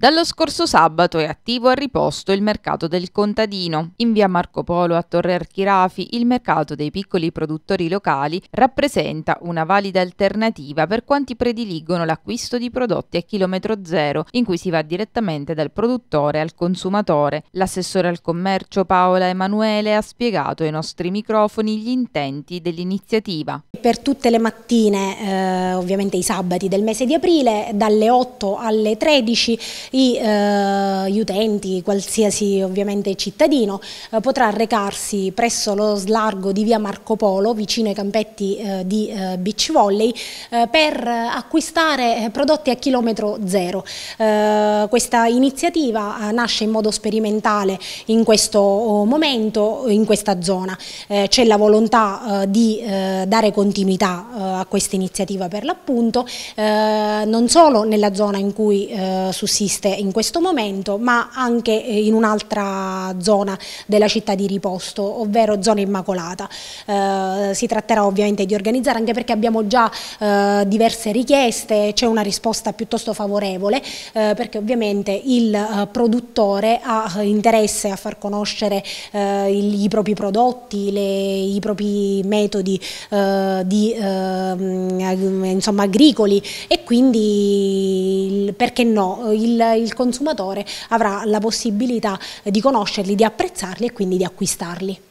Dallo scorso sabato è attivo a riposto il mercato del contadino. In via Marco Polo a Torre Archirafi il mercato dei piccoli produttori locali rappresenta una valida alternativa per quanti prediligono l'acquisto di prodotti a chilometro zero in cui si va direttamente dal produttore al consumatore. L'assessore al commercio Paola Emanuele ha spiegato ai nostri microfoni gli intenti dell'iniziativa. Per tutte le mattine, eh, ovviamente i sabati del mese di aprile, dalle 8 alle 13 i, eh, gli utenti, qualsiasi ovviamente cittadino, eh, potrà recarsi presso lo slargo di via Marco Polo, vicino ai campetti eh, di eh, beach volley, eh, per acquistare eh, prodotti a chilometro zero. questa iniziativa nasce in modo sperimentale in questo oh, momento, in questa zona. C'è la volontà di dare continuità a questa iniziativa per l'appunto, non solo nella zona in cui sussiste esiste in questo momento, ma anche eh, in un'altra zona della città di Riposto, ovvero zona immacolata. Eh, si tratterà ovviamente di organizzare, anche perché abbiamo già eh, diverse richieste, c'è una risposta piuttosto favorevole, eh, perché ovviamente il eh, produttore ha eh, interesse a far conoscere i, i propri prodotti, le, i propri metodi di, ehm, insomma, agricoli e quindi, il, perché no, il il, consumatore avrà la possibilità di conoscerli, di apprezzarli e quindi di acquistarli.